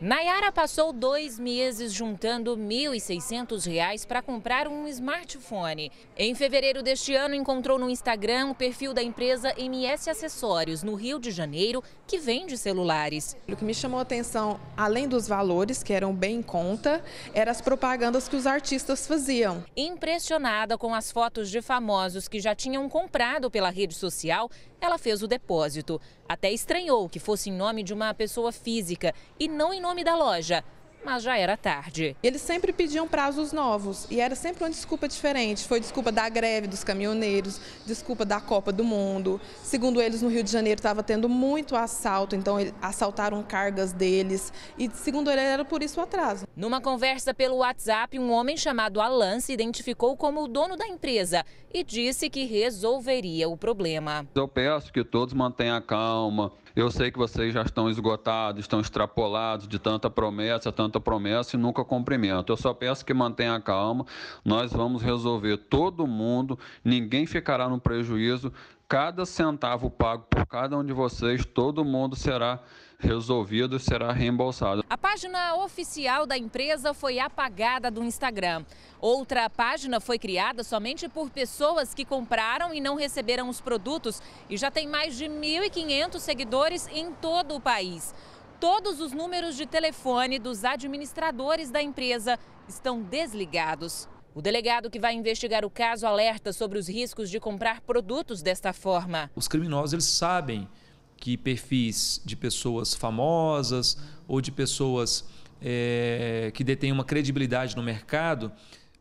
Nayara passou dois meses juntando R$ 1.600 para comprar um smartphone. Em fevereiro deste ano, encontrou no Instagram o perfil da empresa MS Acessórios, no Rio de Janeiro, que vende celulares. O que me chamou a atenção, além dos valores, que eram bem em conta, eram as propagandas que os artistas faziam. Impressionada com as fotos de famosos que já tinham comprado pela rede social, ela fez o depósito. Até estranhou que fosse em nome de uma pessoa física e não em nome da loja. Mas já era tarde. Eles sempre pediam prazos novos e era sempre uma desculpa diferente. Foi desculpa da greve dos caminhoneiros, desculpa da Copa do Mundo. Segundo eles, no Rio de Janeiro estava tendo muito assalto, então assaltaram cargas deles. E segundo ele, era por isso o atraso. Numa conversa pelo WhatsApp, um homem chamado Alan se identificou como o dono da empresa e disse que resolveria o problema. Eu peço que todos mantenham a calma. Eu sei que vocês já estão esgotados, estão extrapolados de tanta promessa, tanta promessa e nunca cumprimento. Eu só peço que mantenham a calma. Nós vamos resolver todo mundo, ninguém ficará no prejuízo Cada centavo pago por cada um de vocês, todo mundo será resolvido e será reembolsado. A página oficial da empresa foi apagada do Instagram. Outra página foi criada somente por pessoas que compraram e não receberam os produtos e já tem mais de 1.500 seguidores em todo o país. Todos os números de telefone dos administradores da empresa estão desligados. O delegado que vai investigar o caso alerta sobre os riscos de comprar produtos desta forma. Os criminosos eles sabem que perfis de pessoas famosas ou de pessoas é, que detêm uma credibilidade no mercado,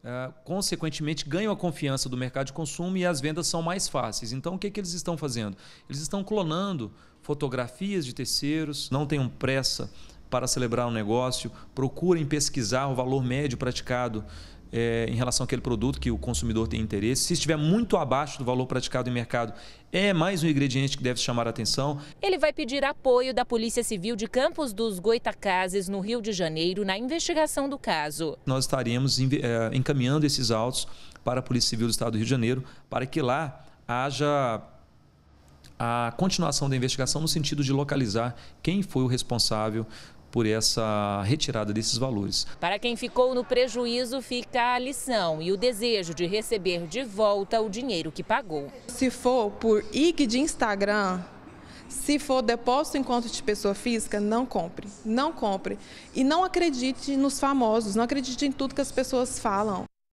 é, consequentemente ganham a confiança do mercado de consumo e as vendas são mais fáceis. Então, o que, é que eles estão fazendo? Eles estão clonando fotografias de terceiros, não tenham pressa para celebrar um negócio, procurem pesquisar o valor médio praticado é, em relação àquele produto que o consumidor tem interesse. Se estiver muito abaixo do valor praticado em mercado, é mais um ingrediente que deve chamar a atenção. Ele vai pedir apoio da Polícia Civil de Campos dos Goitacazes, no Rio de Janeiro, na investigação do caso. Nós estaremos é, encaminhando esses autos para a Polícia Civil do Estado do Rio de Janeiro, para que lá haja a continuação da investigação no sentido de localizar quem foi o responsável por essa retirada desses valores. Para quem ficou no prejuízo, fica a lição e o desejo de receber de volta o dinheiro que pagou. Se for por IG de Instagram, se for depósito em conta de pessoa física, não compre, não compre. E não acredite nos famosos, não acredite em tudo que as pessoas falam.